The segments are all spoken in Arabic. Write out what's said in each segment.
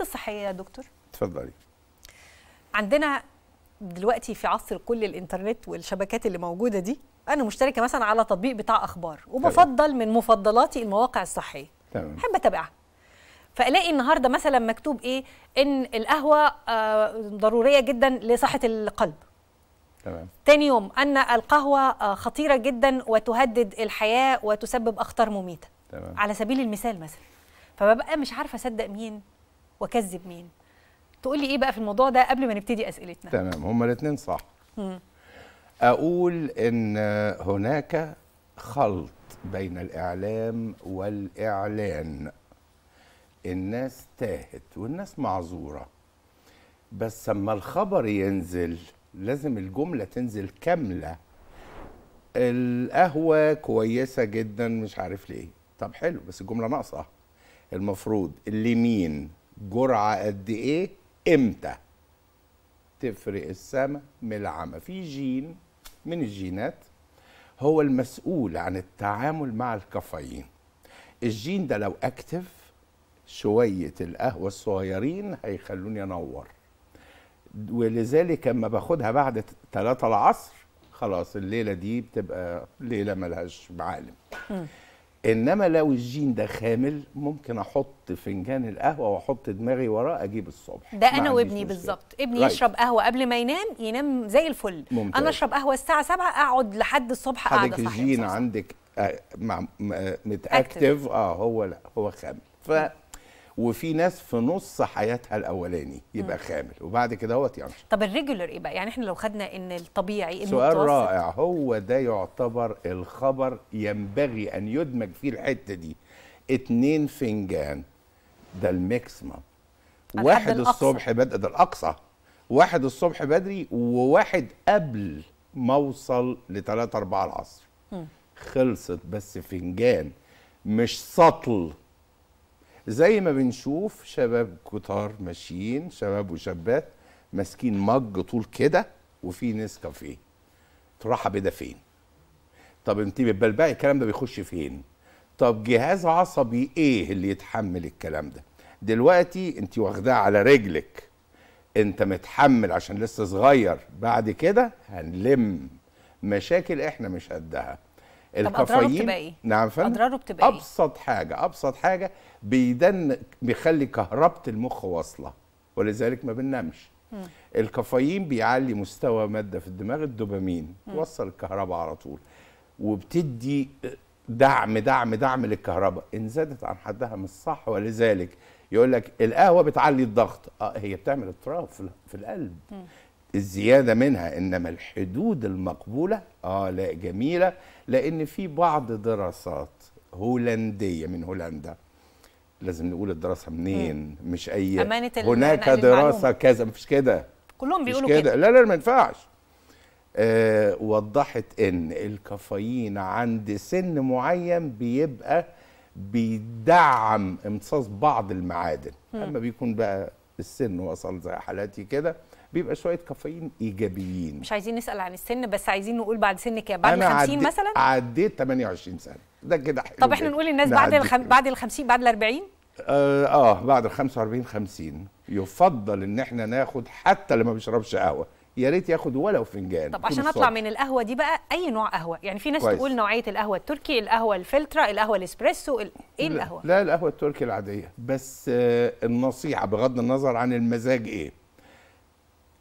الصحيه يا دكتور اتفضلي عندنا دلوقتي في عصر كل الانترنت والشبكات اللي موجوده دي انا مشتركه مثلا على تطبيق بتاع اخبار وبفضل من مفضلاتي المواقع الصحيه تمام بحب اتابعها فالاقي النهارده مثلا مكتوب ايه ان القهوه آه، ضروريه جدا لصحه القلب تمام تاني يوم ان القهوه آه، خطيره جدا وتهدد الحياه وتسبب اخطار مميته تمام على سبيل المثال مثلا فببقى مش عارفه اصدق مين واكذب مين تقول لي ايه بقى في الموضوع ده قبل ما نبتدي اسئلتنا تمام هما الاثنين صح مم. اقول ان هناك خلط بين الاعلام والاعلان الناس تاهت والناس معذوره بس اما الخبر ينزل لازم الجمله تنزل كامله القهوه كويسه جدا مش عارف ليه طب حلو بس الجمله ناقصه المفروض اللي مين جرعه قد ايه امتى تفرق السما من العمى في جين من الجينات هو المسؤول عن التعامل مع الكافيين الجين ده لو اكتف شويه القهوه الصغيرين هيخلوني انور ولذلك اما باخدها بعد 3 العصر خلاص الليله دي بتبقى ليله ملهاش معالم انما لو الجين ده خامل ممكن احط فنجان القهوه واحط دماغي وراه اجيب الصبح ده انا وابني بالظبط ابني رايز. يشرب قهوه قبل ما ينام ينام زي الفل ممتاز. انا اشرب قهوه الساعه 7 اقعد لحد الصبح قاعده صحيح الجين عندك آه، آه، متاكتف اه هو لا هو خامل ف وفي ناس في نص حياتها الاولاني يبقى خامل وبعد كده هو ينشط طب الريجولر ايه بقى يعني احنا لو خدنا ان الطبيعي سؤال رائع هو ده يعتبر الخبر ينبغي ان يدمج فيه الحته دي اتنين فنجان ده الماكسيمم واحد الصبح بدري ده الاقصى واحد الصبح بدري وواحد قبل ما اوصل ل 3 4 العصر خلصت بس فنجان مش سطل زي ما بنشوف شباب كتار ماشيين شباب وشابات ماسكين مج طول كده وفي ناس كافيه تروح ده فين طب انت بتبلبعي الكلام ده بيخش فين طب جهاز عصبي ايه اللي يتحمل الكلام ده دلوقتي انت واخداه على رجلك انت متحمل عشان لسه صغير بعد كده هنلم مشاكل احنا مش قدها الكافيين إيه؟ نعم فاهم اضراره بتبقى ايه ابسط حاجه ابسط حاجه بيدن بيخلي كهربه المخ واصله ولذلك ما بننامش الكافيين بيعلي مستوى ماده في الدماغ الدوبامين توصل الكهرباء على طول وبتدي دعم دعم دعم للكهرباء ان زادت عن حدها مش صح ولذلك يقول لك القهوه بتعلي الضغط اه هي بتعمل اضطراب في القلب الزياده منها انما الحدود المقبوله اه لا جميله لان في بعض دراسات هولنديه من هولندا لازم نقول الدراسه منين مش اي أمانة هناك دراسه كذا مفيش كده كلهم بيقولوا كده. كده لا لا ما ينفعش آه وضحت ان الكافيين عند سن معين بيبقى بيدعم امتصاص بعض المعادن اما بيكون بقى السن وصل زي حالاتي كده بيبقى شويه كافيين ايجابيين مش عايزين نسال عن السن بس عايزين نقول بعد سنك يا بعد 50 عدي... مثلا عديت 28 سنه ده كده حلو طب احنا نقول للناس بعد الخم... بعد ال 50 بعد ال 40 آه, اه بعد ال 45 50 يفضل ان احنا ناخد حتى اللي ما بيشربش قهوه يا ريت ياخد ولو فنجان طب عشان اطلع من القهوه دي بقى اي نوع قهوه يعني في ناس كويس. تقول نوعيه القهوه التركي القهوه الفلتره القهوه الاسبريسو ايه القهوه لا القهوه التركي العاديه بس آه النصيحه بغض النظر عن المزاج ايه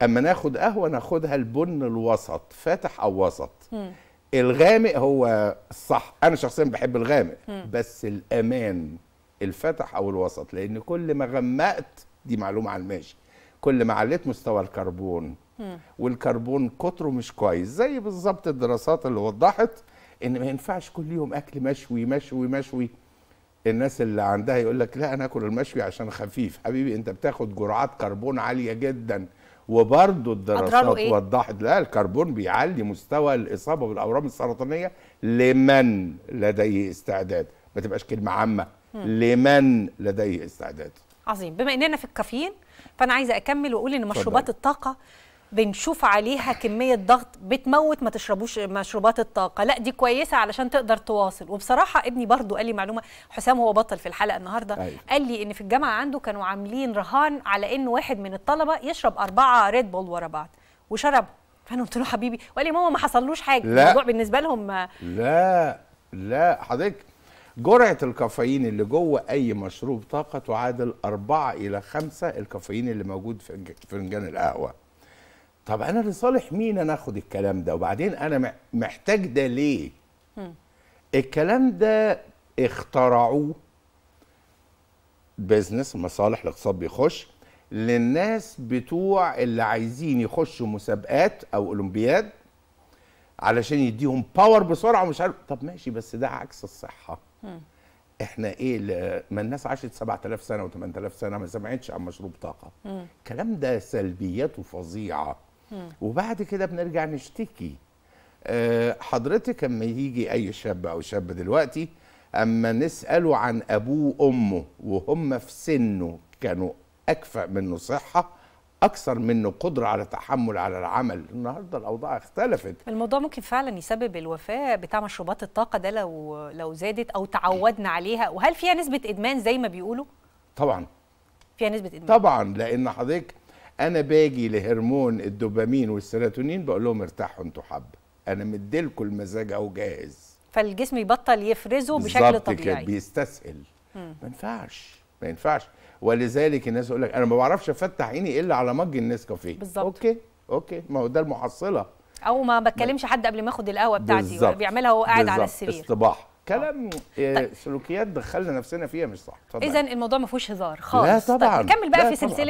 اما ناخد قهوه ناخدها البن الوسط فاتح او وسط م. الغامق هو الصح انا شخصيا بحب الغامق م. بس الامان الفتح او الوسط لان كل ما غمقت دي معلومه على الماشي كل ما عليت مستوى الكربون والكربون كتره مش كويس زي بالظبط الدراسات اللي وضحت ان ما ينفعش كل يوم اكل مشوي مشوي مشوي الناس اللي عندها يقول لك لا انا اكل المشوي عشان خفيف حبيبي انت بتاخد جرعات كربون عاليه جدا وبرضه الدراسات إيه؟ وضحت لا الكربون بيعلي مستوى الاصابه بالاورام السرطانيه لمن لديه استعداد ما تبقاش كلمه عامه لمن لديه استعداد عظيم بما اننا في الكافيين فانا عايزه اكمل واقول ان مشروبات الطاقه بنشوف عليها كميه ضغط بتموت ما تشربوش مشروبات الطاقه لا دي كويسه علشان تقدر تواصل وبصراحه ابني برضو قال لي معلومه حسام هو بطل في الحلقه النهارده أيوة. قال لي ان في الجامعه عنده كانوا عاملين رهان على ان واحد من الطلبه يشرب اربعه ريد بول ورا بعض وشربها فانا قلت له حبيبي وقال لي ماما ما حصلوش حاجه لا. الموضوع بالنسبه لهم آه، لا لا حضرتك جرعه الكافيين اللي جوه اي مشروب طاقه تعادل أربعة الى خمسة الكافيين اللي موجود في فنجان القهوه طب انا لصالح مين انا اخد الكلام ده وبعدين انا محتاج ده ليه الكلام ده اخترعوه بزنس مصالح الاقتصاد بيخش للناس بتوع اللي عايزين يخشوا مسابقات او اولمبياد علشان يديهم باور بسرعه ومش عارف طب ماشي بس ده عكس الصحه م. احنا ايه ل... ما الناس عاشت 7000 سنه و8000 سنه ما سمعتش عن مشروب طاقه الكلام ده سلبياته فظيعه وبعد كده بنرجع نشتكي آه، حضرتك اما يجي اي شاب او شاب دلوقتي اما نساله عن ابوه وامه وهم في سنه كانوا اكفأ منه صحه اكثر منه قدره على التحمل على العمل النهارده الاوضاع اختلفت الموضوع ممكن فعلا يسبب الوفاه بتاع مشروبات الطاقه ده لو لو زادت او تعودنا عليها وهل فيها نسبه ادمان زي ما بيقولوا طبعا فيها نسبه ادمان طبعا لان حضرتك انا باجي لهرمون الدوبامين والسيروتونين بقول لهم ارتاحوا انتوا حبه انا مديلكوا المزاج اهو جاهز فالجسم يبطل يفرزه بشكل طبيعي كده بيستسهل ما ينفعش ما ينفعش ولذلك الناس يقول لك انا ما بعرفش افتح عيني الا على مج النسكافيه بالظبط اوكي اوكي ما هو ده المحصله او ما بتكلمش حد قبل ما اخد القهوه بتاعتي بالزبط. بيعملها وهو قاعد على السرير اصطباح آه. كلام آه، طيب. سلوكيات دخلنا نفسنا فيها مش صح اذا الموضوع ما فيهوش هزار خالص لا طبعا طيب نكمل بقى في سلسله